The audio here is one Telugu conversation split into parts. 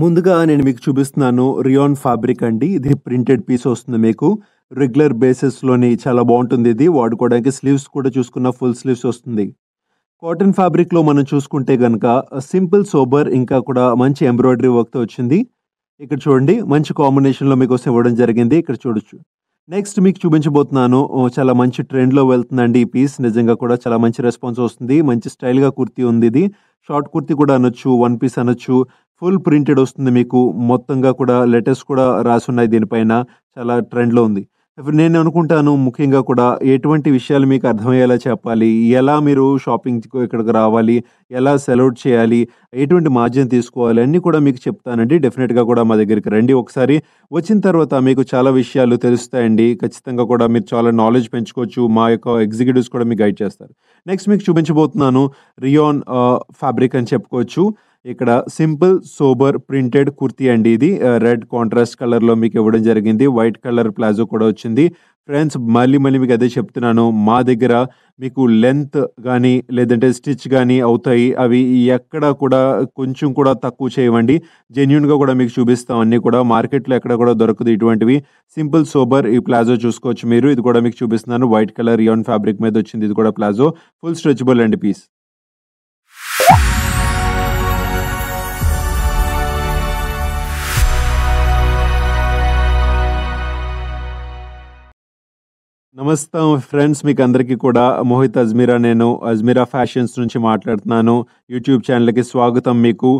ముందుగా నేను మీకు చూపిస్తున్నాను రియోన్ ఫ్యాబ్రిక్ అండి ఇది ప్రింటెడ్ పీస్ వస్తుంది మీకు రెగ్యులర్ బేసిస్లోని చాలా బాగుంటుంది ఇది వాడుకోవడానికి స్లీవ్స్ కూడా చూసుకున్న ఫుల్ స్లీవ్స్ వస్తుంది కాటన్ ఫ్యాబ్రిక్లో మనం చూసుకుంటే కనుక సింపుల్ సోబర్ ఇంకా కూడా మంచి ఎంబ్రాయిడరీ వర్క్తో వచ్చింది ఇక్కడ చూడండి మంచి కాంబినేషన్లో మీకోసం ఇవ్వడం జరిగింది ఇక్కడ చూడొచ్చు నెక్స్ట్ మీకు చూపించబోతున్నాను చాలా మంచి ట్రెండ్లో వెళ్తుందండి ఈ పీస్ నిజంగా కూడా చాలా మంచి రెస్పాన్స్ వస్తుంది మంచి స్టైల్గా కుర్తీ ఉంది ఇది షార్ట్ కుర్తీ కూడా అనొచ్చు వన్ పీస్ అనొచ్చు ఫుల్ ప్రింటెడ్ వస్తుంది మీకు మొత్తంగా కూడా లెటర్స్ కూడా రాసి ఉన్నాయి దీనిపైన చాలా ట్రెండ్లో ఉంది నేను అనుకుంటాను ముఖ్యంగా కూడా ఎటువంటి విషయాలు మీకు అర్థమయ్యేలా చెప్పాలి ఎలా మీరు షాపింగ్ ఇక్కడికి రావాలి ఎలా సెలవుట్ చేయాలి ఎటువంటి మార్జిన్ తీసుకోవాలి అన్నీ కూడా మీకు చెప్తానండి డెఫినెట్గా కూడా మా దగ్గరికి రండి ఒకసారి వచ్చిన తర్వాత మీకు చాలా విషయాలు తెలుస్తాయండి ఖచ్చితంగా కూడా మీరు చాలా నాలెడ్జ్ పెంచుకోవచ్చు మా యొక్క ఎగ్జిక్యూటివ్స్ కూడా మీకు గైడ్ చేస్తారు నెక్స్ట్ మీకు చూపించబోతున్నాను రియోన్ ఫ్యాబ్రిక్ అని చెప్పుకోవచ్చు ఇక్కడ సింపుల్ సోబర్ ప్రింటెడ్ కుర్తీ అండి ఇది రెడ్ కాంట్రాస్ట్ కలర్లో మీకు ఇవ్వడం జరిగింది వైట్ కలర్ ప్లాజో కూడా వచ్చింది ఫ్రెండ్స్ మళ్ళీ మళ్ళీ మీకు అదే చెప్తున్నాను మా దగ్గర మీకు లెంత్ కానీ లేదంటే స్టిచ్ కానీ అవుతాయి అవి ఎక్కడ కూడా కొంచెం కూడా తక్కువ చేయవండి జెన్యున్గా కూడా మీకు చూపిస్తాం అన్నీ కూడా మార్కెట్లో ఎక్కడ కూడా దొరకదు ఇటువంటివి సింపుల్ సోబర్ ఈ ప్లాజో చూసుకోవచ్చు మీరు ఇది కూడా మీకు చూపిస్తున్నాను వైట్ కలర్ యోన్ ఫ్యాబ్రిక్ మీద వచ్చింది ఇది కూడా palazzo full stretchable and piece నమస్తో ఫ్రెండ్స్ మీకు అందరికీ కూడా మోహిత్ అజ్మీరా నేను అజ్మీరా ఫ్యాషన్స్ నుంచి మాట్లాడుతున్నాను YouTube ఛానల్కి స్వాగతం మీకు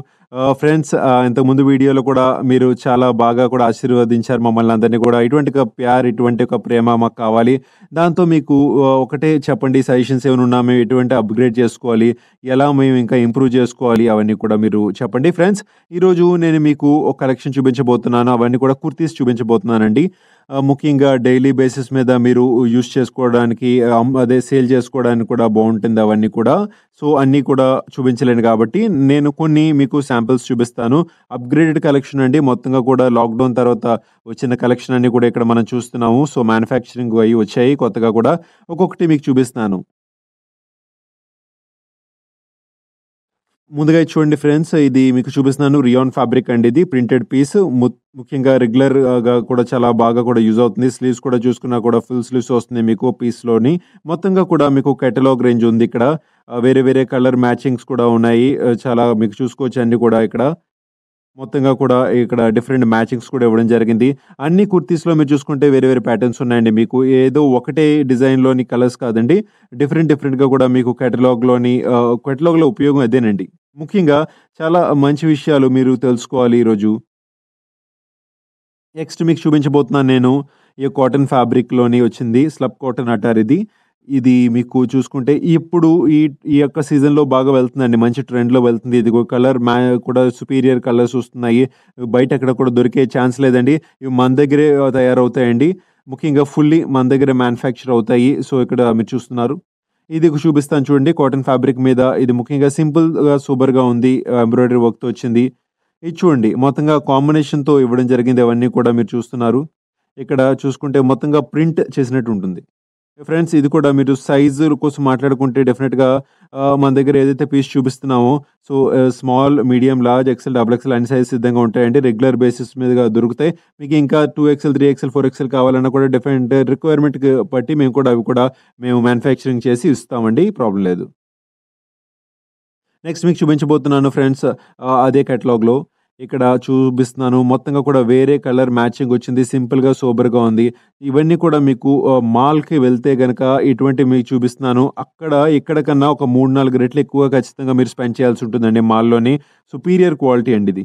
ఫ్రెండ్స్ ఇంతకుముందు వీడియోలో కూడా మీరు చాలా బాగా కూడా ఆశీర్వదించారు మమ్మల్ని అందరినీ కూడా ఇటువంటి ఒక ప్యార్ ఇటువంటి ఒక ప్రేమ మాకు కావాలి దాంతో మీకు ఒకటే చెప్పండి సజెషన్స్ ఏమైనా ఉన్నా మేము ఎటువంటి అప్గ్రేడ్ చేసుకోవాలి ఎలా మేము ఇంకా ఇంప్రూవ్ చేసుకోవాలి అవన్నీ కూడా మీరు చెప్పండి ఫ్రెండ్స్ ఈరోజు నేను మీకు ఒక కలెక్షన్ చూపించబోతున్నాను అవన్నీ కూడా కుర్తీస్ చూపించబోతున్నానండి ముఖ్యంగా డైలీ బేసిస్ మీద మీరు యూస్ చేసుకోవడానికి అదే సేల్ చేసుకోవడానికి కూడా బాగుంటుంది అవన్నీ కూడా సో అన్నీ కూడా చూపించలేను కాబట్టి నేను కొన్ని మీకు శాంపుల్ శాంపిల్స్ చూపిస్తాను అప్గ్రేడెడ్ కలెక్షన్ అండి మొత్తంగా కూడా లాక్డౌన్ తర్వాత వచ్చిన కలెక్షన్ అన్ని కూడా ఇక్కడ మనం చూస్తున్నాము సో మ్యానుఫ్యాక్చరింగ్ అవి వచ్చాయి కొత్తగా కూడా ఒక్కొక్కటి మీకు చూపిస్తాను ముందుగా చూడండి ఫ్రెండ్స్ ఇది మీకు చూపిస్తున్నాను రియాన్ ఫ్యాబ్రిక్ అండి ఇది ప్రింటెడ్ పీస్ ముఖ్యంగా రెగ్యులర్ గా కూడా చాలా బాగా కూడా యూజ్ అవుతుంది స్లీవ్స్ కూడా చూసుకున్నా కూడా ఫుల్ స్లీవ్స్ వస్తున్నాయి మీకు పీస్ లోని మొత్తంగా కూడా మీకు కెటలాగ్ రేంజ్ ఉంది ఇక్కడ వేరే వేరే కలర్ మ్యాచింగ్స్ కూడా ఉన్నాయి చాలా మీకు చూసుకోవచ్చు అన్ని కూడా ఇక్కడ మొత్తంగా కూడా ఇక్కడ డిఫరెంట్ మ్యాచింగ్స్ కూడా ఇవ్వడం జరిగింది అన్ని కుర్తీస్లో మీరు చూసుకుంటే వేరే వేరే ప్యాటర్న్స్ ఉన్నాయండి మీకు ఏదో ఒకటే డిజైన్లోని కలర్స్ కాదండి డిఫరెంట్ డిఫరెంట్గా కూడా మీకు కెటలాగ్లోని కేటలాగ్లో ఉపయోగం అదేనండి ముఖ్యంగా చాలా మంచి విషయాలు మీరు తెలుసుకోవాలి ఈరోజు నెక్స్ట్ మీకు చూపించబోతున్నాను నేను ఈ కాటన్ ఫ్యాబ్రిక్లోని వచ్చింది స్లబ్ కాటన్ అటార్ ఇది ఇది మీకు చూసుకుంటే ఇప్పుడు ఈ ఈ యొక్క సీజన్లో బాగా వెళ్తుందండి మంచి ట్రెండ్లో వెళ్తుంది ఇదిగో కలర్ మ్యా కూడా సుపీరియర్ కలర్స్ వస్తున్నాయి బయట ఎక్కడ కూడా దొరికే ఛాన్స్ లేదండి ఇవి మన దగ్గరే తయారవుతాయండి ముఖ్యంగా ఫుల్లీ మన దగ్గర మ్యానుఫ్యాక్చర్ అవుతాయి సో ఇక్కడ మీరు చూస్తున్నారు ఇది చూపిస్తాను చూడండి కాటన్ ఫ్యాబ్రిక్ మీద ఇది ముఖ్యంగా సింపుల్గా సూపర్గా ఉంది ఎంబ్రాయిడరీ వర్క్తో వచ్చింది ఇది చూడండి మొత్తంగా కాంబినేషన్తో ఇవ్వడం జరిగింది అవన్నీ కూడా మీరు చూస్తున్నారు ఇక్కడ చూసుకుంటే మొత్తంగా ప్రింట్ చేసినట్టు ఉంటుంది ఫ్రెండ్స్ ఇది కూడా మీరు సైజు కోసం మాట్లాడుకుంటే డెఫినెట్గా మన దగ్గర ఏదైతే పీస్ చూపిస్తున్నామో so small medium large XL double XL అన్ని సైజ్ సిద్ధంగా ఉంటాయండి రెగ్యులర్ బేసిస్ మీద దొరుకుతాయి మీకు ఇంకా two XL three XL four XL కావాలన్నా కూడా డిఫరెంట్ రిక్వైర్మెంట్కి బట్టి మేము కూడా అవి కూడా మేము మ్యానుఫ్యాక్చరింగ్ చేసి ఇస్తామండి ప్రాబ్లం లేదు నెక్స్ట్ మీకు చూపించబోతున్నాను ఫ్రెండ్స్ అదే కేటలాగ్లో ఇక్కడ చూపిస్తున్నాను మొత్తంగా కూడా వేరే కలర్ మ్యాచింగ్ వచ్చింది సింపుల్గా సూపర్గా ఉంది ఇవన్నీ కూడా మీకు మాల్కి వెళ్తే కనుక ఇటువంటి మీకు చూపిస్తున్నాను అక్కడ ఇక్కడ కన్నా ఒక మూడు నాలుగు రెట్లు ఎక్కువ ఖచ్చితంగా మీరు స్పెండ్ చేయాల్సి ఉంటుందండి మాల్లోని సుపీరియర్ క్వాలిటీ అండి ఇది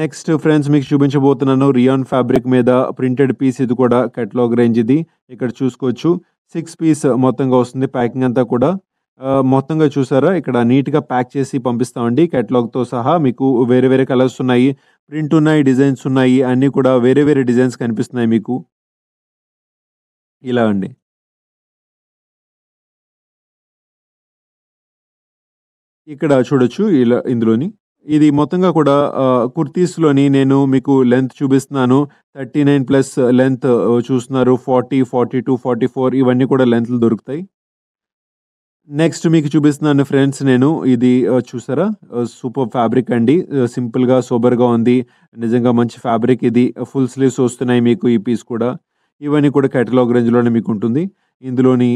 నెక్స్ట్ ఫ్రెండ్స్ మీకు చూపించబోతున్నాను రియాన్ ఫ్యాబ్రిక్ మీద ప్రింటెడ్ పీస్ ఇది కూడా కెటలాగ్ రేంజ్ ఇది ఇక్కడ చూసుకోవచ్చు సిక్స్ పీస్ మొత్తంగా వస్తుంది ప్యాకింగ్ అంతా కూడా మొత్తంగా చూసారా ఇక్కడ నీట్గా ప్యాక్ చేసి పంపిస్తామండి కెటలాగ్తో సహా మీకు వేరే వేరే కలర్స్ ఉన్నాయి ప్రింట్ ఉన్నాయి డిజైన్స్ ఉన్నాయి అన్నీ కూడా వేరే వేరే డిజైన్స్ కనిపిస్తున్నాయి మీకు ఇలా అండి ఇక్కడ చూడొచ్చు ఇలా ఇందులోని ఇది మొత్తంగా కూడా కుర్తీస్లోని నేను మీకు లెంత్ చూపిస్తున్నాను థర్టీ నైన్ ప్లస్ లెంత్ చూస్తున్నారు forty forty two forty four ఇవన్నీ కూడా లెంత్లు దొరుకుతాయి నెక్స్ట్ మీకు చూపిస్తున్నాను ఫ్రెండ్స్ నేను ఇది చూసారా సూపర్ ఫ్యాబ్రిక్ అండి సింపుల్గా సూపర్గా ఉంది నిజంగా మంచి ఫ్యాబ్రిక్ ఇది ఫుల్ స్లీవ్స్ వస్తున్నాయి మీకు ఈ పీస్ కూడా ఇవన్నీ కూడా కేటలాగ్ రేంజ్లోనే మీకు ఉంటుంది ఇందులోని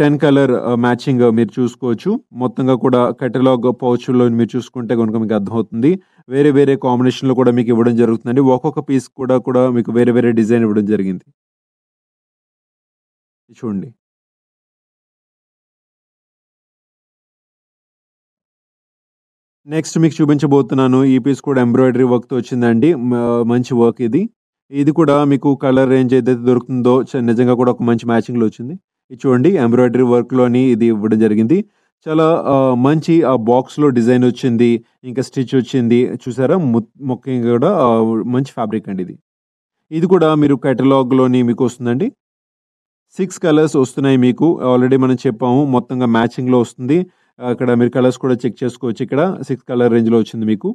టెన్ కలర్ మ్యాచింగ్ మీరు చూసుకోవచ్చు మొత్తంగా కూడా కెటలాగ్ పౌచ్లో మీరు చూసుకుంటే కనుక మీకు అర్థమవుతుంది వేరే వేరే కాంబినేషన్లో కూడా మీకు ఇవ్వడం జరుగుతుందండి ఒక్కొక్క పీస్ కూడా కూడా మీకు వేరే వేరే డిజైన్ ఇవ్వడం జరిగింది చూడండి నెక్స్ట్ మీకు చూపించబోతున్నాను ఈ పీస్ కూడా ఎంబ్రాయిడరీ వర్క్తో వచ్చిందండి మంచి వర్క్ ఇది ఇది కూడా మీకు కలర్ రేంజ్ ఏదైతే దొరుకుతుందో నిజంగా కూడా ఒక మంచి మ్యాచింగ్లో వచ్చింది ఇది చూడండి ఎంబ్రాయిడరీ వర్క్లోని ఇది ఇవ్వడం జరిగింది చాలా మంచి ఆ బాక్స్లో డిజైన్ వచ్చింది ఇంకా స్టిచ్ వచ్చింది చూసారా ముఖ్యంగా కూడా మంచి ఫ్యాబ్రిక్ అండి ఇది ఇది కూడా మీరు కెటలాగ్లోని మీకు వస్తుందండి సిక్స్ కలర్స్ వస్తున్నాయి మీకు ఆల్రెడీ మనం చెప్పాము మొత్తంగా మ్యాచింగ్లో వస్తుంది అక్కడ మీరు కలర్స్ కూడా చెక్ చేసుకోవచ్చు ఇక్కడ సిక్స్ కలర్ రేంజ్లో వచ్చింది మీకు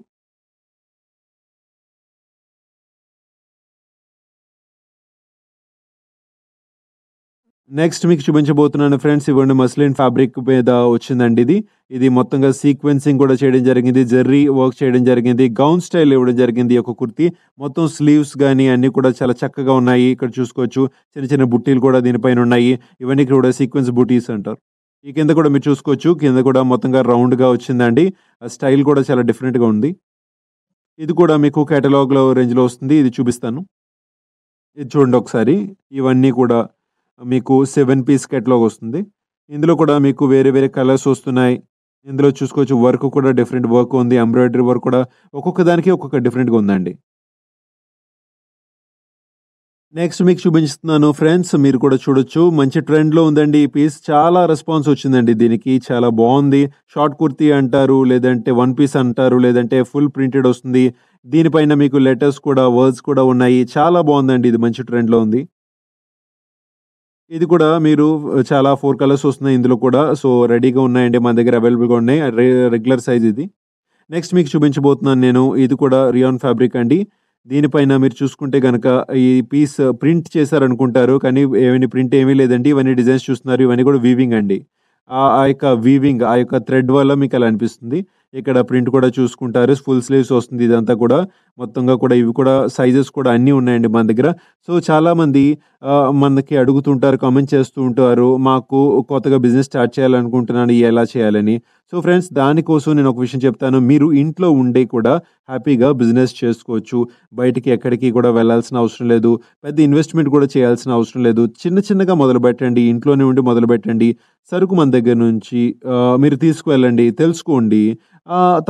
నెక్స్ట్ మీకు చూపించబోతున్నాను ఫ్రెండ్స్ ఇవ్వండి మస్లిన్ ఫ్యాబ్రిక్ మీద వచ్చిందండి ఇది ఇది మొత్తంగా సీక్వెన్సింగ్ కూడా చేయడం జరిగింది జర్రీ వర్క్ చేయడం జరిగింది గౌన్ స్టైల్ ఇవ్వడం జరిగింది ఒక కుర్తి మొత్తం స్లీవ్స్ కానీ అన్నీ కూడా చాలా చక్కగా ఉన్నాయి ఇక్కడ చూసుకోవచ్చు చిన్న చిన్న బుట్టీలు కూడా దీనిపైన ఉన్నాయి ఇవన్నీ కూడా సీక్వెన్స్ బుటీస్ అంటారు ఈ కింద కూడా మీరు చూసుకోవచ్చు కింద కూడా మొత్తంగా రౌండ్గా వచ్చిందండి ఆ స్టైల్ కూడా చాలా డిఫరెంట్గా ఉంది ఇది కూడా మీకు కేటలాగ్లో రేంజ్లో వస్తుంది ఇది చూపిస్తాను ఇది చూడండి ఒకసారి ఇవన్నీ కూడా మీకు సెవెన్ పీస్ కెట్లాగ్ వస్తుంది ఇందులో కూడా మీకు వేరే వేరే కలర్స్ వస్తున్నాయి ఇందులో చూసుకోవచ్చు వర్క్ కూడా డిఫరెంట్ వర్క్ ఉంది ఎంబ్రాయిడరీ వర్క్ కూడా ఒక్కొక్క దానికి ఒక్కొక్క డిఫరెంట్గా ఉందండి నెక్స్ట్ మీకు చూపించుతున్నాను ఫ్రెండ్స్ మీరు కూడా చూడొచ్చు మంచి ట్రెండ్లో ఉందండి ఈ పీస్ చాలా రెస్పాన్స్ వచ్చిందండి దీనికి చాలా బాగుంది షార్ట్ కుర్తీ అంటారు లేదంటే వన్ పీస్ అంటారు లేదంటే ఫుల్ ప్రింటెడ్ వస్తుంది దీనిపైన మీకు లెటర్స్ కూడా వర్డ్స్ కూడా ఉన్నాయి చాలా బాగుందండి ఇది మంచి ట్రెండ్లో ఉంది ఇది కూడా మీరు చాలా ఫోర్ కలర్స్ వస్తున్నాయి ఇందులో కూడా సో రెడీగా ఉన్నాయండి మా దగ్గర అవైలబుల్గా ఉన్నాయి రెగ్యులర్ సైజ్ ఇది నెక్స్ట్ మీకు చూపించబోతున్నాను నేను ఇది కూడా రియాన్ ఫ్యాబ్రిక్ అండి దీనిపైన మీరు చూసుకుంటే కనుక ఈ పీస్ ప్రింట్ చేశారనుకుంటారు కానీ ఏమైనా ప్రింట్ ఏమీ లేదండి ఇవన్నీ డిజైన్స్ చూస్తున్నారు ఇవన్నీ కూడా వీవింగ్ అండి ఆ యొక్క వీవింగ్ ఆ యొక్క థ్రెడ్ వల్ల మీకు అలా అనిపిస్తుంది ఇక్కడ ప్రింట్ కూడా చూసుకుంటారు ఫుల్ స్లీవ్స్ వస్తుంది ఇదంతా కూడా మొత్తంగా కూడా ఇవి కూడా సైజెస్ కూడా అన్నీ ఉన్నాయండి మన దగ్గర సో చాలామంది మనకి అడుగుతుంటారు కామెంట్ చేస్తూ ఉంటారు మాకు కొత్తగా బిజినెస్ స్టార్ట్ చేయాలనుకుంటున్నాను ఎలా చేయాలని సో ఫ్రెండ్స్ దానికోసం నేను ఒక విషయం చెప్తాను మీరు ఇంట్లో ఉండే కూడా హ్యాపీగా బిజినెస్ చేసుకోవచ్చు బయటికి ఎక్కడికి కూడా వెళ్ళాల్సిన అవసరం లేదు పెద్ద ఇన్వెస్ట్మెంట్ కూడా చేయాల్సిన అవసరం లేదు చిన్న చిన్నగా మొదలు పెట్టండి ఇంట్లోనే ఉండి మొదలు పెట్టండి సరుకు మన దగ్గర నుంచి మీరు తీసుకువెళ్ళండి తెలుసుకోండి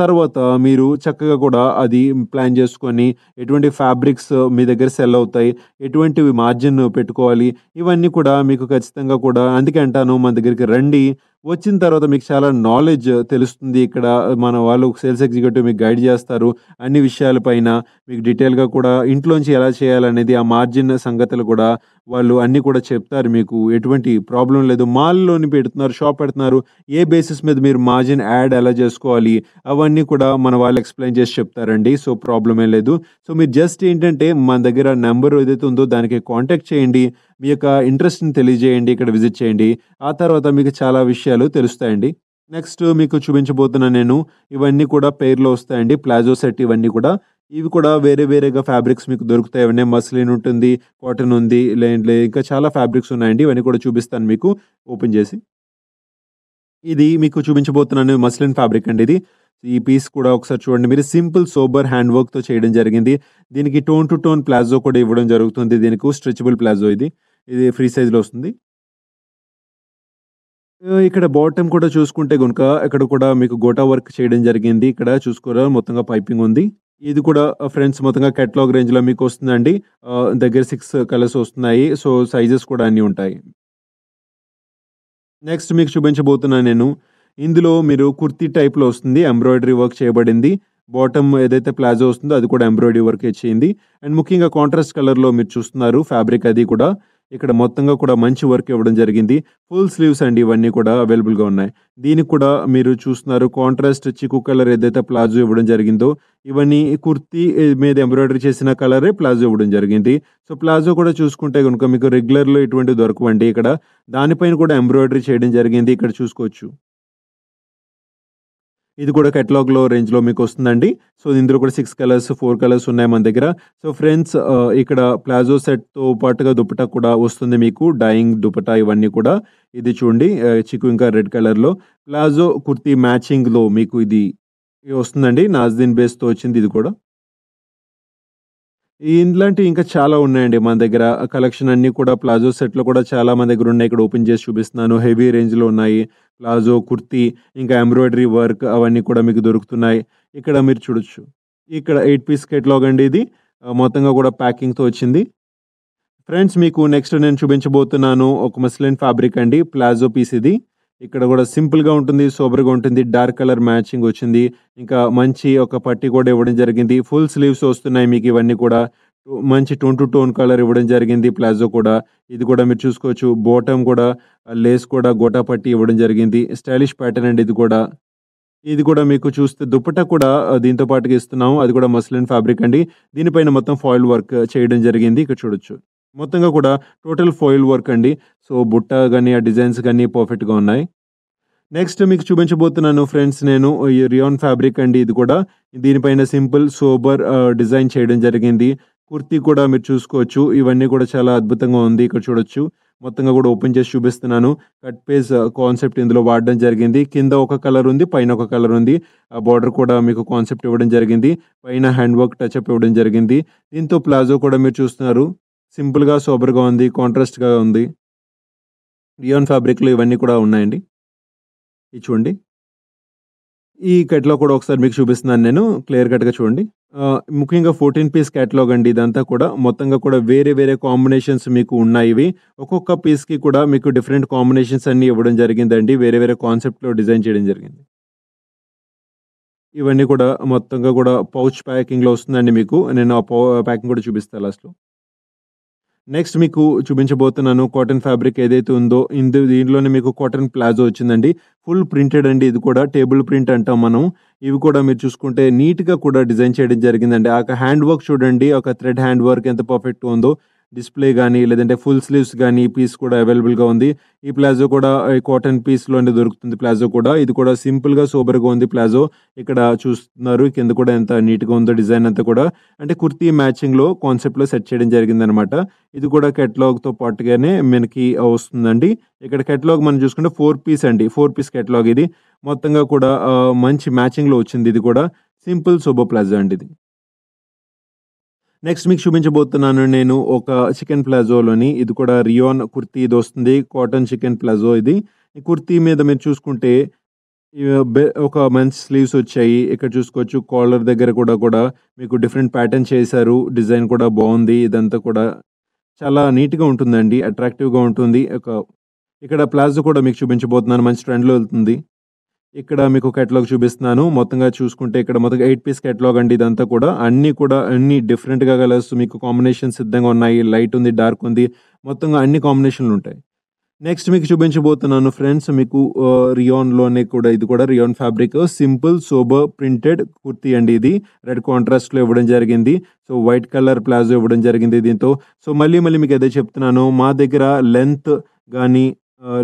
తర్వాత మీరు చక్కగా కూడా అది ప్లాన్ చేసుకొని ఎటువంటి ఫ్యాబ్రిక్స్ మీ దగ్గర సెల్ అవుతాయి ఎటువంటివి మార్జిన్ పెట్టుకోవాలి ఇవన్నీ కూడా మీకు ఖచ్చితంగా కూడా అందుకే అంటాను మన దగ్గరికి రండి వచ్చిన తర్వాత మీకు చాలా నాలెడ్జ్ తెలుస్తుంది ఇక్కడ మన వాళ్ళు సేల్స్ ఎగ్జిక్యూటివ్ మీకు గైడ్ చేస్తారు అన్ని విషయాలపైన మీకు డీటెయిల్గా కూడా ఇంట్లోంచి ఎలా చేయాలనేది ఆ మార్జిన్ సంగతులు కూడా వాళ్ళు అన్నీ కూడా చెప్తారు మీకు ఎటువంటి ప్రాబ్లం లేదు మాల్లోని పెడుతున్నారు షాప్ పెడుతున్నారు ఏ బేసిస్ మీద మీరు మార్జిన్ యాడ్ ఎలా చేసుకోవాలి అవన్నీ కూడా మన వాళ్ళు ఎక్స్ప్లెయిన్ చేసి చెప్తారండి సో ప్రాబ్లం ఏం లేదు సో మీరు జస్ట్ ఏంటంటే మన దగ్గర నెంబర్ ఏదైతే ఉందో దానికి కాంటాక్ట్ చేయండి మీ యొక్క ఇంట్రెస్ట్ని తెలియజేయండి ఇక్కడ విజిట్ చేయండి ఆ తర్వాత మీకు చాలా విషయాలు తెలుస్తాయండి నెక్స్ట్ మీకు చూపించబోతున్నా నేను ఇవన్నీ కూడా పేర్లో వస్తాయండి ప్లాజో సెట్ ఇవన్నీ కూడా ఇవి కూడా వేరే వేరేగా ఫ్యాబ్రిక్స్ మీకు దొరుకుతాయి అవన్నీ మస్లిన్ ఉంటుంది కాటన్ ఉంది లేదంటే ఇంకా చాలా ఫ్యాబ్రిక్స్ ఉన్నాయండి ఇవన్నీ కూడా చూపిస్తాను మీకు ఓపెన్ చేసి ఇది మీకు చూపించబోతున్నాను మస్లిన్ ఫ్యాబ్రిక్ అండి ఇది ఈ పీస్ కూడా ఒకసారి చూడండి మీరు సింపుల్ సోబర్ హ్యాండ్ వర్క్తో చేయడం జరిగింది దీనికి టోన్ టు టోన్ ప్లాజో కూడా ఇవ్వడం జరుగుతుంది దీనికి స్ట్రెచబుల్ ప్లాజో ఇది ఇది ఫ్రీ సైజ్లో వస్తుంది ఇక్కడ బాటమ్ కూడా చూసుకుంటే కనుక ఇక్కడ కూడా మీకు గోటా వర్క్ చేయడం జరిగింది ఇక్కడ చూసుకోరా మొత్తంగా పైపింగ్ ఉంది ఇది కూడా ఫ్రెండ్స్ మొత్తంగా రేంజ్ రేంజ్లో మీకు వస్తుందండి దగ్గర సిక్స్ కలర్స్ వస్తున్నాయి సో సైజెస్ కూడా అన్నీ ఉంటాయి నెక్స్ట్ మీకు చూపించబోతున్నాను నేను ఇందులో మీరు కుర్తీ టైప్లో వస్తుంది ఎంబ్రాయిడరీ వర్క్ చేయబడింది బాటమ్ ఏదైతే ప్లాజో వస్తుందో అది కూడా ఎంబ్రాయిడరీ వర్క్ చేయింది అండ్ ముఖ్యంగా కాంట్రాస్ట్ కలర్లో మీరు చూస్తున్నారు ఫ్యాబ్రిక్ అది కూడా ఇక్కడ మొత్తంగా కూడా మంచి వర్క్ ఇవ్వడం జరిగింది ఫుల్ స్లీవ్స్ అండి ఇవన్నీ కూడా అవైలబుల్గా ఉన్నాయి దీనికి కూడా మీరు చూస్తున్నారు కాంట్రాస్ట్ చిక్కు కలర్ ఏదైతే ప్లాజో ఇవ్వడం జరిగిందో ఇవన్నీ కుర్తీ మీద ఎంబ్రాయిడరీ చేసిన కలరే ప్లాజో ఇవ్వడం జరిగింది సో ప్లాజో కూడా చూసుకుంటే కనుక మీకు రెగ్యులర్లో ఇటువంటి దొరకవండి ఇక్కడ దానిపైన కూడా ఎంబ్రాయిడరీ చేయడం జరిగింది ఇక్కడ చూసుకోవచ్చు ఇది కూడా కెటలాగ్లో రేంజ్లో మీకు వస్తుందండి సో ఇందులో కూడా సిక్స్ కలర్స్ ఫోర్ కలర్స్ ఉన్నాయి మన దగ్గర సో ఫ్రెండ్స్ ఇక్కడ ప్లాజో సెట్తో పాటుగా దుపటా కూడా వస్తుంది మీకు డైయింగ్ దుపటా ఇవన్నీ కూడా ఇది చూడండి చిక్కు ఇంకా రెడ్ కలర్లో ప్లాజో కుర్తీ మ్యాచింగ్లో మీకు ఇది వస్తుందండి నాజ్దీన్ బేస్తో వచ్చింది ఇది కూడా ఇలాంటివి ఇంకా చాలా ఉన్నాయండి మన దగ్గర కలెక్షన్ అన్నీ కూడా ప్లాజో సెట్లో కూడా చాలా మన దగ్గర ఉన్నాయి ఇక్కడ ఓపెన్ చేసి చూపిస్తున్నాను హెవీ రేంజ్లో ఉన్నాయి ప్లాజో కుర్తీ ఇంకా ఎంబ్రాయిడరీ వర్క్ అవన్నీ కూడా మీకు దొరుకుతున్నాయి ఇక్కడ మీరు చూడొచ్చు ఇక్కడ ఎయిట్ పీస్ కెట్లాగ్ అండి ఇది మొత్తంగా కూడా ప్యాకింగ్తో వచ్చింది ఫ్రెండ్స్ మీకు నెక్స్ట్ నేను చూపించబోతున్నాను ఒక మస్లిన్ ఫ్యాబ్రిక్ అండి ప్లాజో పీస్ ఇది ఇక్కడ కూడా సింపుల్గా ఉంటుంది సూపర్గా ఉంటుంది డార్క్ కలర్ మ్యాచింగ్ వచ్చింది ఇంకా మంచి ఒక పట్టి కూడా ఇవ్వడం జరిగింది ఫుల్ స్లీవ్స్ వస్తున్నాయి మీకు ఇవన్నీ కూడా మంచి టోన్ టు టోన్ కలర్ ఇవ్వడం జరిగింది ప్లాజో కూడా ఇది కూడా మీరు చూసుకోవచ్చు బోటం కూడా లేస్ కూడా గోటా పట్టి ఇవ్వడం జరిగింది స్టైలిష్ ప్యాటర్న్ అండి ఇది కూడా ఇది కూడా మీకు చూస్తే దుప్పట కూడా దీంతో పాటుగా ఇస్తున్నాము అది కూడా మస్లిన్ ఫ్యాబ్రిక్ అండి దీనిపైన మొత్తం ఫాయిల్ వర్క్ చేయడం జరిగింది ఇక్కడ చూడొచ్చు మొత్తంగా కూడా టోటల్ ఫోయిల్ వర్క్ అండి సో బుట్ట కానీ ఆ డిజైన్స్ కానీ పర్ఫెక్ట్గా ఉన్నాయి నెక్స్ట్ మీకు చూపించబోతున్నాను ఫ్రెండ్స్ నేను ఈ రియాన్ ఫ్యాబ్రిక్ అండి ఇది కూడా దీనిపైన సింపుల్ సోబర్ డిజైన్ చేయడం జరిగింది కుర్తీ కూడా మీరు చూసుకోవచ్చు ఇవన్నీ కూడా చాలా అద్భుతంగా ఉంది ఇక్కడ చూడొచ్చు మొత్తంగా కూడా ఓపెన్ చేసి చూపిస్తున్నాను కట్ పేజ్ కాన్సెప్ట్ ఇందులో వాడడం జరిగింది కింద ఒక కలర్ ఉంది పైన ఒక కలర్ ఉంది ఆ బార్డర్ కూడా మీకు కాన్సెప్ట్ ఇవ్వడం జరిగింది పైన హ్యాండ్ వర్క్ టచ్అప్ ఇవ్వడం జరిగింది దీంతో ప్లాజో కూడా మీరు చూస్తున్నారు సింపుల్గా సూపర్గా ఉంది కాంట్రాస్ట్గా ఉంది రియోన్ ఫ్యాబ్రిక్లు ఇవన్నీ కూడా ఉన్నాయండి ఇది చూడండి ఈ కేటలాగ్ కూడా ఒకసారి మీకు చూపిస్తున్నాను నేను క్లియర్ కట్గా చూడండి ముఖ్యంగా ఫోర్టీన్ పీస్ కేటలాగ్ అండి ఇదంతా కూడా మొత్తంగా కూడా వేరే వేరే కాంబినేషన్స్ మీకు ఉన్నాయి ఇవి ఒక్కొక్క పీస్కి కూడా మీకు డిఫరెంట్ కాంబినేషన్స్ అన్నీ ఇవ్వడం జరిగిందండి వేరే వేరే కాన్సెప్ట్లో డిజైన్ చేయడం జరిగింది ఇవన్నీ కూడా మొత్తంగా కూడా పౌచ్ ప్యాకింగ్లో వస్తుందండి మీకు నేను ఆ పౌ ప్యాకింగ్ కూడా చూపిస్తాను లాస్ట్లో నెక్స్ట్ మీకు చూపించబోతున్నాను కాటన్ ఫ్యాబ్రిక్ ఏదైతే ఉందో ఇందు దీంట్లోనే మీకు కాటన్ ప్లాజో వచ్చిందండి ఫుల్ ప్రింటెడ్ అండి ఇది కూడా టేబుల్ ప్రింట్ అంటాం మనం ఇవి కూడా మీరు చూసుకుంటే నీట్గా కూడా డిజైన్ చేయడం జరిగిందండి ఆ హ్యాండ్ వర్క్ చూడండి ఒక థ్రెడ్ హ్యాండ్ వర్క్ ఎంత పర్ఫెక్ట్ ఉందో డిస్ప్లే కానీ లేదంటే ఫుల్ స్లీవ్స్ కానీ ఈ పీస్ కూడా అవైలబుల్గా ఉంది ఈ ప్లాజో కూడా ఈ కాటన్ పీస్లోనే దొరుకుతుంది ప్లాజో కూడా ఇది కూడా సింపుల్గా సూపర్గా ఉంది ప్లాజో ఇక్కడ చూస్తున్నారు కింద కూడా ఎంత నీట్గా ఉందో డిజైన్ అంతా కూడా అంటే కుర్తీ మ్యాచింగ్లో కాన్సెప్ట్లో సెట్ చేయడం జరిగిందనమాట ఇది కూడా కెటలాగ్తో పాటుగానే మనకి వస్తుందండి ఇక్కడ కెటలాగ్ మనం చూసుకుంటే ఫోర్ పీస్ అండి ఫోర్ పీస్ కెటలాగ్ ఇది మొత్తంగా కూడా మంచి మ్యాచింగ్లో వచ్చింది ఇది కూడా సింపుల్ సోబో ప్లాజో అండి ఇది నెక్స్ట్ మీకు చూపించబోతున్నాను నేను ఒక చికెన్ ప్లాజోలోని ఇది కూడా రియోన్ కుర్తీ ఇది వస్తుంది కాటన్ చికెన్ ప్లాజో ఇది ఈ కుర్తీ మీద మీరు చూసుకుంటే ఒక మంచి స్లీవ్స్ వచ్చాయి ఇక్కడ చూసుకోవచ్చు కాలర్ దగ్గర కూడా కూడా మీకు డిఫరెంట్ ప్యాటర్న్ చేశారు డిజైన్ కూడా బాగుంది ఇదంతా కూడా చాలా నీట్గా ఉంటుందండి అట్రాక్టివ్గా ఉంటుంది ఒక ఇక్కడ ప్లాజో కూడా మీకు చూపించబోతున్నాను మంచి ట్రెండ్లో వెళ్తుంది ఇక్కడ మీకు కెటలాగ్ చూపిస్తున్నాను మొత్తంగా చూసుకుంటే ఇక్కడ మొత్తం ఎయిట్ పీస్ కెటలాగ్ అండి ఇదంతా కూడా అన్నీ కూడా అన్ని డిఫరెంట్గా కలర్స్ మీకు కాంబినేషన్ సిద్ధంగా ఉన్నాయి లైట్ ఉంది డార్క్ ఉంది మొత్తంగా అన్ని కాంబినేషన్లు ఉంటాయి నెక్స్ట్ మీకు చూపించబోతున్నాను ఫ్రెండ్స్ మీకు రియోన్లోనే కూడా ఇది కూడా rayon fabric simple sober printed kurti అండి ఇది రెడ్ కాంట్రాస్ట్లో ఇవ్వడం జరిగింది సో వైట్ కలర్ ప్లాజో ఇవ్వడం జరిగింది దీంతో సో మళ్ళీ మళ్ళీ మీకు ఏదో చెప్తున్నాను మా దగ్గర లెంత్ కానీ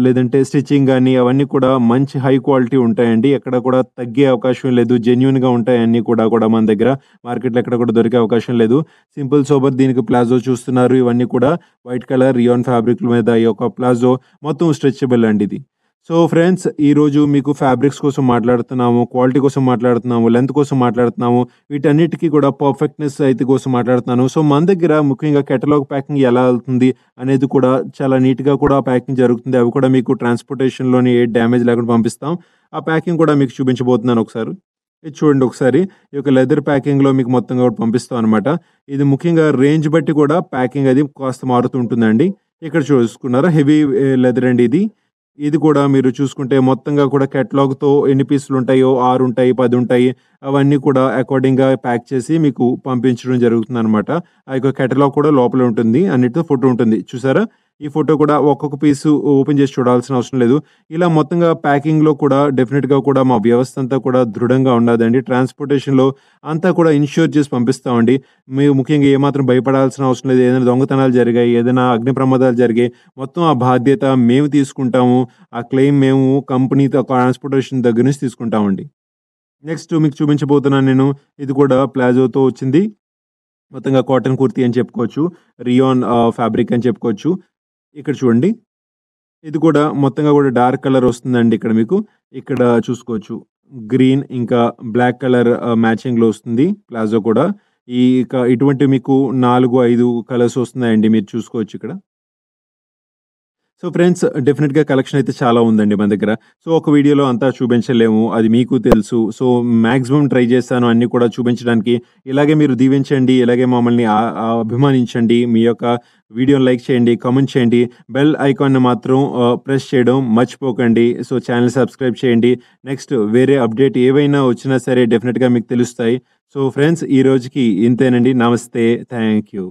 లేదంటే స్టిచ్చింగ్ కానీ అవన్నీ కూడా మంచి హై క్వాలిటీ ఉంటాయండి ఎక్కడ కూడా తగ్గే అవకాశం లేదు జెన్యున్గా ఉంటాయి అన్నీ కూడా కూడా మన దగ్గర మార్కెట్లో ఎక్కడ కూడా దొరికే అవకాశం లేదు సింపుల్ సోబర్ దీనికి ప్లాజో చూస్తున్నారు ఇవన్నీ కూడా వైట్ కలర్ రియాన్ ఫ్యాబ్రిక్ మీద ఈ యొక్క ప్లాజో మొత్తం స్ట్రెచబుల్ అండి ఇది సో ఫ్రెండ్స్ ఈరోజు మీకు ఫ్యాబ్రిక్స్ కోసం మాట్లాడుతున్నాము క్వాలిటీ కోసం మాట్లాడుతున్నాము లెంత్ కోసం మాట్లాడుతున్నాము వీటన్నిటికీ కూడా పర్ఫెక్ట్నెస్ అయితే కోసం మాట్లాడుతున్నాను సో మన దగ్గర ముఖ్యంగా కెటలాగ్ ప్యాకింగ్ ఎలా వెళ్తుంది అనేది కూడా చాలా నీట్గా కూడా ప్యాకింగ్ జరుగుతుంది అవి కూడా మీకు ట్రాన్స్పోర్టేషన్లోని ఏ డ్యామేజ్ లేకుండా పంపిస్తాం ఆ ప్యాకింగ్ కూడా మీకు చూపించబోతున్నాను ఒకసారి ఇది చూడండి ఒకసారి ఈ యొక్క లెదర్ ప్యాకింగ్లో మీకు మొత్తంగా కూడా పంపిస్తాం అనమాట ఇది ముఖ్యంగా రేంజ్ బట్టి కూడా ప్యాకింగ్ అది కాస్త మారుతుంటుందండి ఇక్కడ చూసుకున్నారా హెవీ లెదర్ eh, అండి ఇది ఇది కూడా మీరు చూసుకుంటే మొత్తంగా కూడా కెటలాగ్తో ఎన్ని పీసులు ఉంటాయో ఆరు ఉంటాయి పది ఉంటాయి అవన్నీ కూడా అకార్డింగ్గా ప్యాక్ చేసి మీకు పంపించడం జరుగుతుంది అనమాట ఆ యొక్క కెటలాగ్ కూడా లోపల ఉంటుంది అన్నిటితో ఫోటో ఉంటుంది చూసారా ఈ ఫోటో కూడా ఒక్కొక్క పీసు ఓపెన్ చేసి చూడాల్సిన అవసరం లేదు ఇలా మొత్తంగా ప్యాకింగ్లో కూడా డెఫినెట్గా కూడా మా వ్యవస్థ అంతా కూడా దృఢంగా ఉండదండి ట్రాన్స్పోర్టేషన్లో అంతా కూడా ఇన్ష్యూర్ చేసి పంపిస్తామండి మీరు ముఖ్యంగా ఏమాత్రం భయపడాల్సిన అవసరం లేదు ఏదైనా దొంగతనాలు జరిగాయి ఏదైనా అగ్ని ప్రమాదాలు జరిగాయి మొత్తం ఆ బాధ్యత మేము తీసుకుంటాము ఆ క్లెయిమ్ మేము కంపెనీతో ట్రాన్స్పోర్టేషన్ దగ్గర నుంచి తీసుకుంటామండి నెక్స్ట్ మీకు చూపించబోతున్నాను నేను ఇది కూడా ప్లాజోతో వచ్చింది మొత్తంగా కాటన్ కుర్తీ అని చెప్పుకోవచ్చు రియాన్ ఫ్యాబ్రిక్ అని చెప్పుకోవచ్చు ఇక్కడ చూడండి ఇది కూడా మొత్తంగా కూడా డార్క్ కలర్ వస్తుందండి ఇక్కడ మీకు ఇక్కడ చూసుకోవచ్చు గ్రీన్ ఇంకా బ్లాక్ కలర్ మ్యాచింగ్లో వస్తుంది ప్లాజో కూడా ఈ ఇటువంటి మీకు నాలుగు ఐదు కలర్స్ వస్తున్నాయండి మీరు చూసుకోవచ్చు ఇక్కడ సో ఫ్రెండ్స్ డెఫినెట్గా కలెక్షన్ అయితే చాలా ఉందండి మన దగ్గర సో ఒక వీడియోలో అంతా చూపించలేము అది మీకు తెలుసు సో మ్యాక్సిమం ట్రై చేస్తాను అన్నీ కూడా చూపించడానికి ఇలాగే మీరు దీవించండి ఇలాగే మమ్మల్ని అభిమానించండి మీ యొక్క వీడియోని లైక్ చేయండి కామెంట్ చేయండి బెల్ ఐకాన్ని మాత్రం ప్రెస్ చేయడం మర్చిపోకండి సో ఛానల్ సబ్స్క్రైబ్ చేయండి నెక్స్ట్ వేరే అప్డేట్ ఏవైనా వచ్చినా సరే డెఫినెట్గా మీకు తెలుస్తాయి సో ఫ్రెండ్స్ ఈ రోజుకి ఇంతేనండి నమస్తే థ్యాంక్ యూ